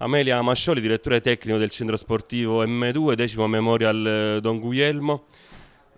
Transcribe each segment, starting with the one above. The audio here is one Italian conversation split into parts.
Amelia Mascioli, direttore tecnico del centro sportivo M2, decimo Memorial eh, Don Guglielmo.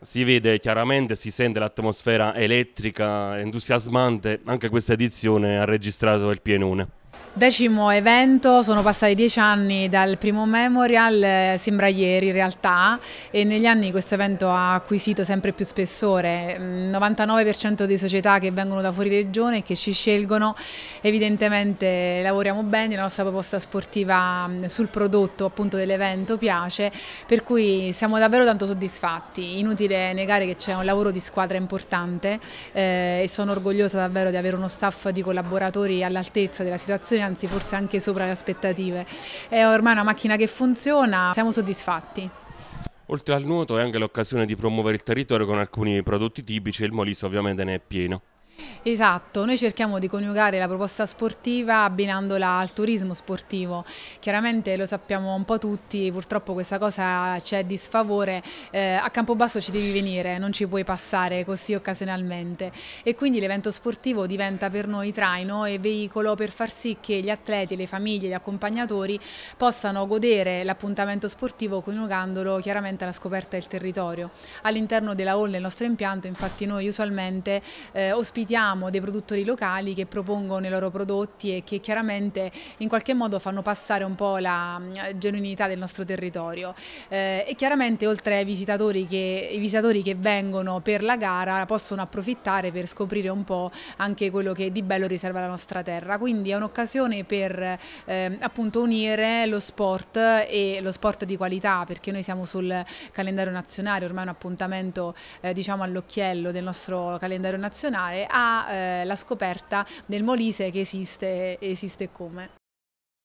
Si vede chiaramente, si sente l'atmosfera elettrica, entusiasmante, anche questa edizione ha registrato il pienone. Decimo evento, sono passati dieci anni dal primo memorial, eh, sembra ieri in realtà, e negli anni questo evento ha acquisito sempre più spessore. Il mm, 99% di società che vengono da fuori regione e che ci scelgono, evidentemente lavoriamo bene, la nostra proposta sportiva mm, sul prodotto appunto dell'evento piace, per cui siamo davvero tanto soddisfatti. Inutile negare che c'è un lavoro di squadra importante eh, e sono orgogliosa davvero di avere uno staff di collaboratori all'altezza della situazione aspettative, anzi forse anche sopra le aspettative. È ormai una macchina che funziona, siamo soddisfatti. Oltre al nuoto è anche l'occasione di promuovere il territorio con alcuni prodotti tipici e il Molise ovviamente ne è pieno. Esatto, noi cerchiamo di coniugare la proposta sportiva abbinandola al turismo sportivo. Chiaramente lo sappiamo un po' tutti, purtroppo questa cosa c'è di sfavore, eh, a Campobasso ci devi venire, non ci puoi passare così occasionalmente e quindi l'evento sportivo diventa per noi traino e veicolo per far sì che gli atleti, le famiglie, gli accompagnatori possano godere l'appuntamento sportivo coniugandolo chiaramente alla scoperta del territorio. All'interno della hall del nostro impianto infatti noi usualmente eh, ospitiamo ospitiamo dei produttori locali che propongono i loro prodotti e che chiaramente in qualche modo fanno passare un po' la eh, genuinità del nostro territorio eh, e chiaramente oltre ai visitatori che, i visitatori che vengono per la gara possono approfittare per scoprire un po' anche quello che di bello riserva la nostra terra, quindi è un'occasione per eh, appunto unire lo sport e lo sport di qualità perché noi siamo sul calendario nazionale, ormai è un appuntamento eh, diciamo all'occhiello del nostro calendario nazionale, alla eh, scoperta del Molise che esiste, esiste come.